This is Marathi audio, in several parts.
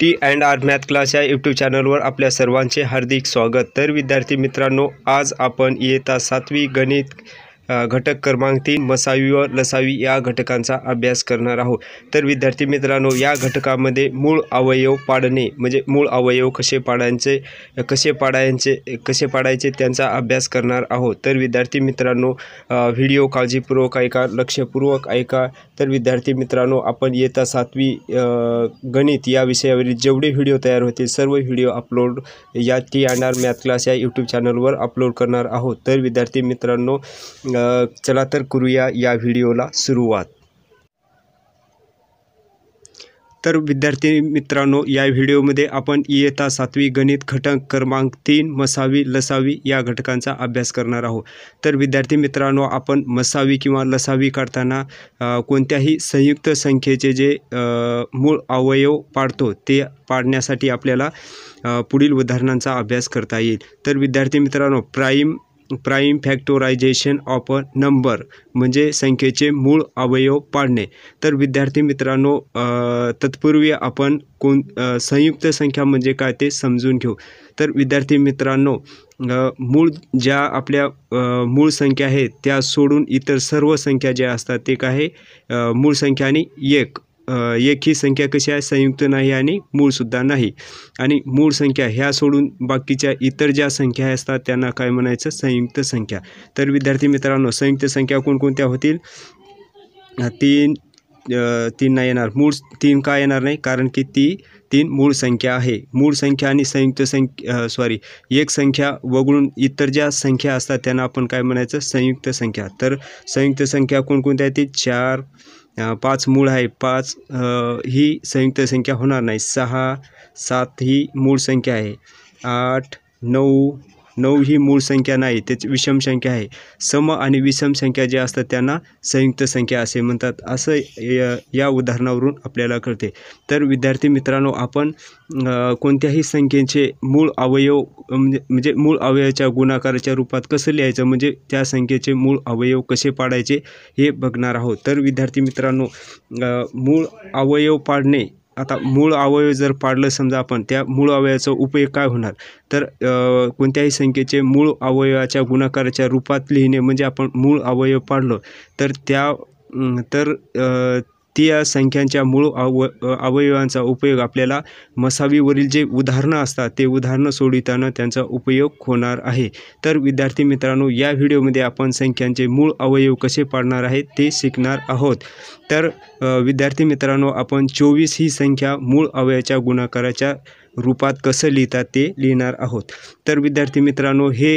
T and R math class या यूट्यूब चॅनलवर आपल्या सर्वांचे हार्दिक स्वागत तर विद्यार्थी मित्रांनो आज आपण येता सातवी गणित घटक क्रमांक तीन मसावी व लसावी या घटकांचा अभ्यास करणार आहोत तर विद्यार्थी मित्रांनो या घटकामध्ये मूळ अवयव पाडणे म्हणजे मूळ अवयव कसे पाडायचे कसे पाडायचे कसे पाडायचे त्यांचा अभ्यास करणार आहोत तर विद्यार्थी मित्रांनो व्हिडिओ काळजीपूर्वक ऐका लक्षपूर्वक ऐका तर विद्यार्थी मित्रांनो आपण येता सातवी गणित या विषयावरील जेवढे व्हिडिओ तयार होतील सर्व व्हिडिओ अपलोड या टी आणणार मॅथ क्लास या यूट्यूब चॅनलवर अपलोड करणार आहोत तर विद्यार्थी मित्रांनो चला तर करूया या व्हिडिओला सुरुवात तर विद्यार्थी मित्रांनो या व्हिडिओमध्ये आपण इयता सातवी गणित घटक क्रमांक तीन मसावी लसावी या घटकांचा अभ्यास करणार आहोत तर विद्यार्थी मित्रांनो आपण मसावी किंवा लसावी काढताना कोणत्याही संयुक्त संख्येचे जे मूळ अवयव पाडतो ते पाडण्यासाठी आपल्याला पुढील उदाहरणांचा अभ्यास करता येईल तर विद्यार्थी मित्रांनो prime prime factorization of a number म्हणजे संख्येचे मूळ अवयव पाडणे तर विद्यार्थी मित्रांनो तत्पूर्वी आपण कोण संयुक्त संख्या म्हणजे काय ते समजून घेऊ तर विद्यार्थी मित्रांनो मूळ ज्या आपल्या मूळ संख्या आहेत त्या सोडून इतर सर्व संख्या ज्या असतात ते काय मूळ संख्या आणि एक एक ही संख्या कशी आहे संयुक्त नाही आणि मूळसुद्धा नाही आणि मूळ संख्या ह्या सोडून बाकीच्या इतर ज्या संख्या असतात त्यांना काय म्हणायचं संयुक्त संख्या तर विद्यार्थी मित्रांनो संयुक्त संख्या कोणकोणत्या होतील तीन तीन नाही येणार मूळ तीन का येणार नाही कारण की ती तीन मूळ संख्या आहे मूळ संख्या आणि संयुक्त संख्या सॉरी एक संख्या वगळून इतर ज्या संख्या असतात त्यांना आपण काय म्हणायचं संयुक्त संख्या तर संयुक्त संख्या कोणकोणत्या येतील चार पाच मूळ आहे पाच ही संयुक्त संख्या होणार नाही सहा सात ही मूळ संख्या आहे आठ नऊ नऊ ही मूळ संख्या नाही त्याची विषम संख्या आहे सम आणि विषम संख्या जे असतात त्यांना संयुक्त संख्या असे म्हणतात असं या उदाहरणावरून आपल्याला कळते तर विद्यार्थी मित्रांनो आपण कोणत्याही संख्येचे मूळ अवयव म्हणजे म्हणजे मूळ अवयवाच्या गुणाकाराच्या रूपात कसं लिहायचं म्हणजे त्या संख्येचे मूळ अवयव कसे पाडायचे हे बघणार आहोत तर विद्यार्थी मित्रांनो मूळ अवयव पाडणे आता मूळ अवयव जर पाडलं समजा आपण त्या मूळ अवयवाचा उपयोग काय होणार तर कोणत्याही संख्येचे मूळ अवयवाच्या गुणाकाराच्या रूपात लिहिणे म्हणजे आपण मूळ अवयव पाडलो तर त्या तर ती या संख्यांच्या मूळ अव अवयवांचा उपयोग आपल्याला मसावीवरील जे उदाहरणं असतात ते उदाहरणं सोडविताना त्यांचा उपयोग होणार आहे तर विद्यार्थी मित्रांनो या व्हिडिओमध्ये आपण संख्यांचे मूळ अवयव कसे पाडणार आहेत ते शिकणार आहोत तर विद्यार्थी मित्रांनो आपण चोवीस ही संख्या मूळ अवयवाच्या गुणाकाराच्या रूपात कसं लिहितात ते लिहिणार आहोत तर विद्यार्थी मित्रांनो हे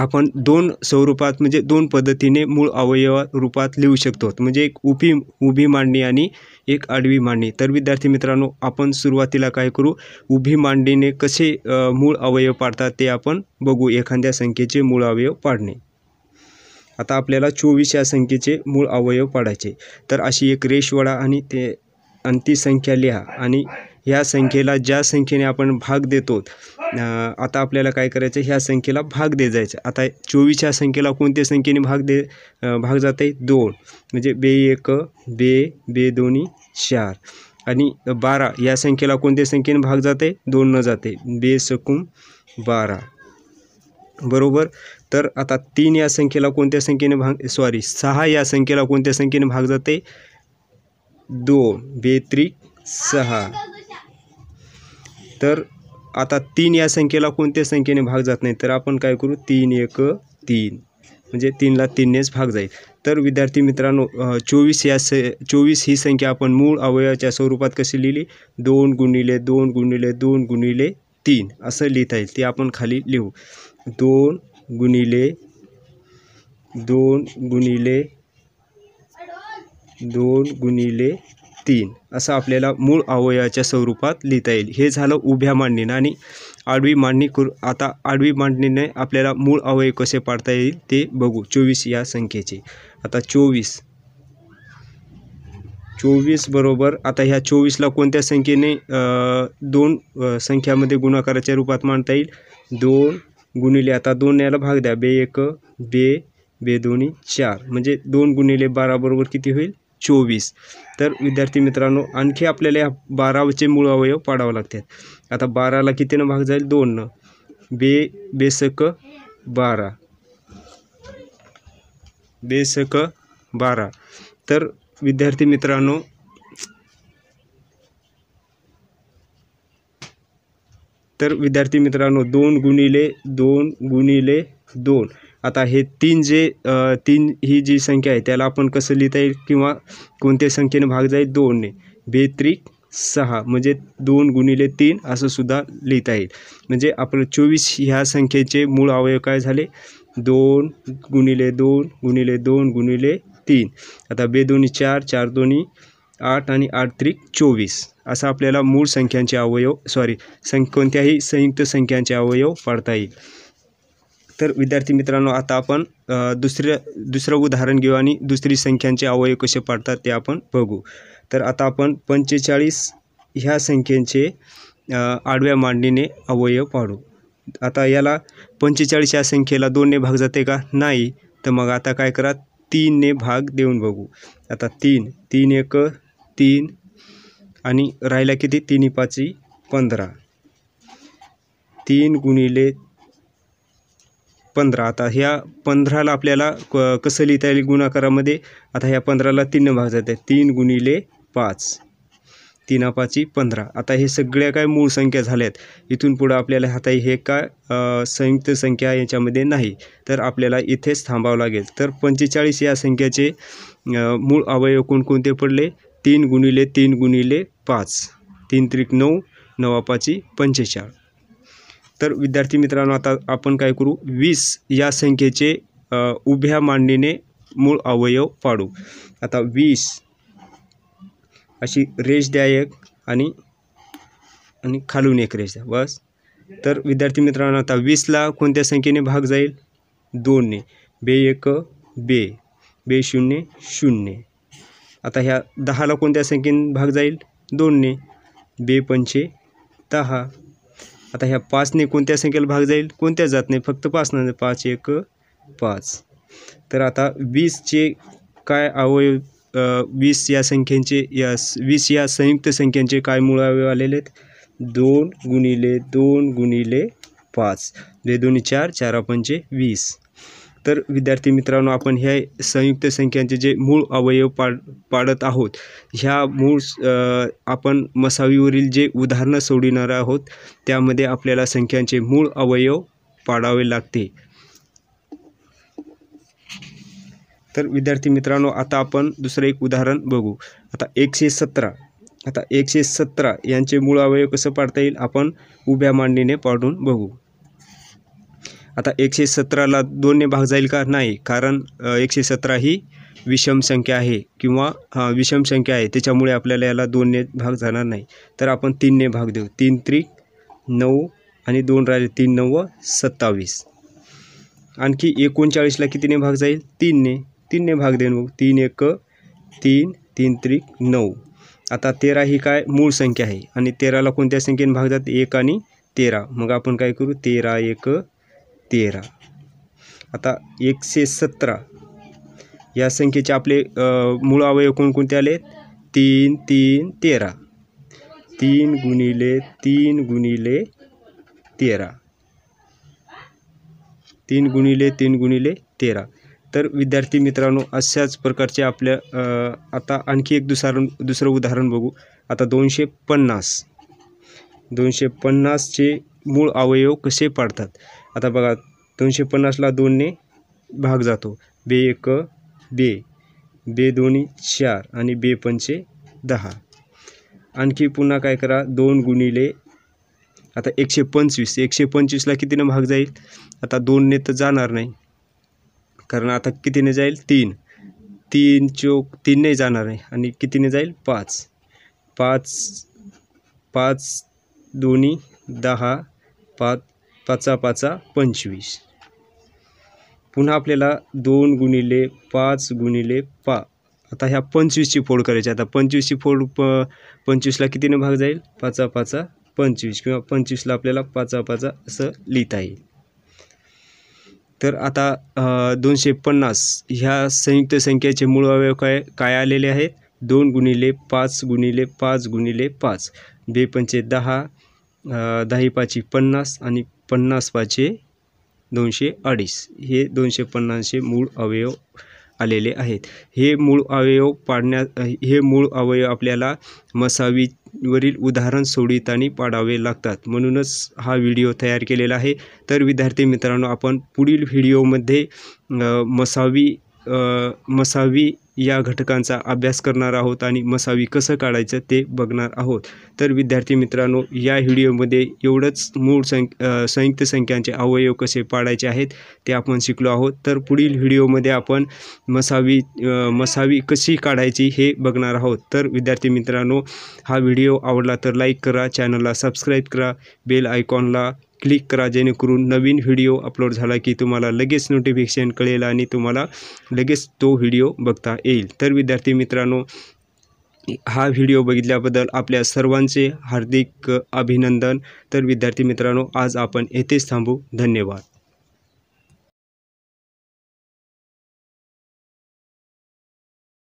आपण दोन स्वरूपात म्हणजे दोन पद्धतीने मूळ अवयव रूपात लिहू शकतो म्हणजे एक उभी उभी मांडणी आणि एक आडवी मांडणी तर विद्यार्थी मित्रांनो आपण सुरुवातीला काय करू उभी मांडणीने कसे मूळ अवयव पाडतात ते आपण बघू एखाद्या संख्येचे मूळ अवयव पाडणे आता आपल्याला चोवीस या संख्येचे मूळ अवयव पाडायचे तर अशी एक वडा आणि ते आणि संख्या लिहा आणि ह्या संख्येला ज्या संख्येने आपण भाग देतो आता आपल्याला काय करायचं ह्या संख्येला भाग दे जायचं आता चोवीस ह्या संख्येला कोणत्या संख्येने भाग दे भाग जाते दोन म्हणजे बे एक बे बे दोन्ही चार आणि बारा या संख्येला कोणत्या संख्येने भाग जाते दोन न जाते बे सकून बारा बरोबर तर आता तीन या संख्येला कोणत्या संख्येने भाग सॉरी सहा या संख्येला कोणत्या संख्येने भाग जाते दोन त्रिक सहा तर आता तीन या संख्येला कोणत्या संख्येने भाग जात नाही तर आपण काय करू तीन एक तीन म्हणजे तीनला तीननेच भाग जाईल तर विद्यार्थी मित्रांनो चोवीस या स चोवीस ही संख्या आपण मूळ अवयवाच्या स्वरूपात कशी लिहिली दोन गुणिले दोन गुणिले दोन गुणिले तीन असं लिहिता येईल ते आपण खाली लिहू दोन गुणिले दोन गुणिले दोन गुणिले तीन असं आपल्याला मूळ अवयवाच्या स्वरूपात लिहिता येईल हे झालं उभ्या मांडणीनं आणि आडवी मांडणी करू आता आडवी मांडणीने आपल्याला मूळ अवयव कसे पाडता येईल ते बघू चोवीस या संख्येचे आता चोवीस चोवीस बरोबर आता ह्या चोवीसला कोणत्या संख्येने दोन संख्यामध्ये गुणाकाराच्या रूपात मांडता येईल दोन गुणिले आता दोन याला भाग द्या बे एक बे बे दोन्ही चार म्हणजे दोन गुणिले बारा बरोबर किती होईल चोवीस तर विद्यार्थी मित्रांनो आणखी आपल्याला या बाराचे मूळ अवयव पाडावं लागतात आता बाराला कितीनं भाग जाईल दोननं बे बेसक बारा बेसक बारा तर विद्यार्थी मित्रांनो तर विद्यार्थी मित्रांनो दोन गुणिले दोन गुणिले दोन आता हे तीन जे तीन ही जी संख्या आहे त्याला आपण कसं लिहिता येईल किंवा कोणत्या संख्येने भाग जाईल दोनने बेत्रिक सहा म्हणजे दोन गुणिले तीन असं सुद्धा लिहिता येईल म्हणजे आपलं चोवीस ह्या संख्येचे मूळ अवयव काय झाले दोन गुणिले दोन गुणिले दोन गुणिले तीन आता बे दोन्ही चार चार दोन्ही आठ आणि आठ त्रिक चोवीस असं आपल्याला मूळ संख्यांचे अवयव सॉरी सं कोणत्याही संयुक्त संख्यांचे अवयव पाडता येईल तर विद्यार्थी मित्रांनो आता आपण दुसरं दुसरं उदाहरण घेऊ आणि दुसरी संख्यांचे अवयव कसे पाडतात ते आपण बघू तर आता आपण पंचेचाळीस ह्या संख्येचे आडव्या मांडणीने अवयव पाडू आता याला पंचेचाळीस या संख्येला दोनने भाग जाते का नाही तर मग आता काय करा तीनने भाग देऊन बघू आता तीन तीन एक तीन आणि राहिला किती तिन्ही पाचवी पंधरा तीन गुणिले पंधरा आता ह्या पंधराला आपल्याला क कसं लिहिता येईल गुणाकारामध्ये आता ह्या पंधराला तीन भाग जाते तीन गुणिले पाच तीना पाची पंधरा आता हे सगळ्या काय मूळ संख्या झाल्या आहेत इथून पुढं आपल्याला आता हे काय संयुक्त संख्या याच्यामध्ये नाही तर आपल्याला इथेच थांबावं लागेल तर पंचेचाळीस या संख्येचे मूळ अवयव कोणकोणते पडले तीन गुणिले तीन गुणिले पाच तीन त्रिक नऊ नवापाची पंचेचाळ तर विद्यार्थी मित्रांनो आता आपण काय करू वीस या संख्येचे उभ्या मांडणीने मूळ अवयव पाडू आता वीस अशी रेष द्या एक आणि आणि खालून एक रेष द्या बस तर विद्यार्थी मित्रांनो आता वीसला कोणत्या संख्येने भाग जाईल दोनने बे एक बे बे शून्य शून्य आता ह्या दहाला कोणत्या संख्येने भाग जाईल दोनने बे पंचे दहा आता ह्या पाचने कोणत्या संख्येला भाग जाईल कोणत्या जात नाही फक्त पाच पाचनं पाच एक पाच तर आता वीसचे काय अवयव वीस या संख्यांचे या वीस या संयुक्त संख्यांचे काय मूळ अवयव आलेले आहेत दोन गुणिले दोन गुणिले पाच हे म्हणजे दोन्ही चार चार पंचे वीस तर विद्यार्थी मित्रांनो आपण ह्या संयुक्त संख्यांचे जे मूळ अवयव पाड पाडत आहोत ह्या मूळ आपण मसावीवरील जे उदाहरणं सोडविणार आहोत त्यामध्ये आपल्याला संख्यांचे मूळ अवयव पाडावे लागते तर विद्यार्थी मित्रांनो आता आपण दुसरं एक उदाहरण बघू आता एकशे सतरा आता एकशे सतरा यांचे मूळ अवयव कसं पाडता येईल आपण उभ्या मांडणीने पाडून बघू आता एकशे सतराला दोनने भाग जाईल का नाही कारण एकशे सतरा ही विषम संख्या आहे किंवा हां विषम संख्या आहे त्याच्यामुळे आपल्याला याला दोनने भाग जाणार नाही तर आपण तीनने भाग देऊ तीन त्रिक नऊ आणि दोन राहिले तीन नऊ सत्तावीस आणखी एकोणचाळीसला कितीने भाग जाईल तीनने तीनने भाग देऊन मग तीन एक तीन तीन त्रिक नऊ आता तेरा ही काय मूळ संख्या आहे आणि तेराला कोणत्या संख्येने भाग जाते एक आणि तेरा मग आपण काय करू तेरा एक तेरा आता एकशे सतरा या संख्येचे आपले मूळ अवयव कोणकोणते आले तीन तीन तेरा तीन गुणिले तीन गुणिले तेरा तीन गुणिले तीन गुणिले तेरा तर विद्यार्थी मित्रांनो अशाच प्रकारचे आपल्या आता आणखी एक दुसार दुसरं उदाहरण बघू आता दोनशे पन्नास दोनशे पन्नासचे मूळ अवयव कसे पाडतात आता बघा दोनशे पन्नासला दोनने भाग जातो बे एक बे बे दोन्ही चार आणि बे पंचे दहा आणखी पुन्हा काय करा दोन गुणिले आता एकशे पंचवीस एकशे पंचवीसला कितीने भाग जाईल आता दोनने तर जाणार नाही कारण आता कितीने जाईल तीन तीन चोक तीनने जाणार नाही आणि कितीने जाईल पाच पाच पाच दोन्ही दहा पाच पाचा पाचा पंचवीस पुन्हा आपल्याला दोन गुणिले पाच गुणिले पा आता ह्या पंचवीसची फोड करायची आता पंचवीसची फोड प पंचवीसला कितीने भाग जाईल पाचा पाचा पंचवीस किंवा पंचवीसला आपल्याला पाचा पाचा असं लिहिता येईल तर आता दोनशे पन्नास ह्या संयुक्त संख्येचे मूळ अवयव काय काय आलेले आहेत दोन गुणिले पाच गुणिले पाच गुणिले पाच बेपंचे दहा दही पाची पन्नास आणि पन्नास पाचे दोनशे अडीच हे दोनशे पन्नासचे मूळ अवयव आलेले आहेत हे मूळ अवयव पाडण्या हे मूळ अवयव आपल्याला मसावीवरील उदाहरण सोडवितानी पाडावे लागतात म्हणूनच हा व्हिडिओ तयार केलेला आहे तर विद्यार्थी मित्रांनो आपण पुढील व्हिडिओमध्ये मसावी मसावी या घटकांचा अभ्यास करणार आहोत आणि मसावी कसं काढायचं ते बघणार आहोत तर विद्यार्थी मित्रांनो या व्हिडिओमध्ये एवढंच मूळ संयुक्त संख्यांचे अवयव कसे पाडायचे आहेत ते आपण शिकलो आहोत तर पुढील व्हिडिओमध्ये आपण मसावी मसावी कशी काढायची हे बघणार आहोत तर विद्यार्थी मित्रांनो हा व्हिडिओ आवडला तर लाईक करा चॅनलला सबस्क्राईब करा बेल आयकॉनला क्लिक करा जेणेकरून नवीन व्हिडिओ अपलोड झाला की तुम्हाला लगेच नोटिफिकेशन कळेल आणि तुम्हाला लगेच तो व्हिडिओ बघता येईल तर विद्यार्थी मित्रांनो हा व्हिडिओ बघितल्याबद्दल आपल्या सर्वांचे हार्दिक अभिनंदन तर विद्यार्थी मित्रांनो आज आपण येथेच थांबू धन्यवाद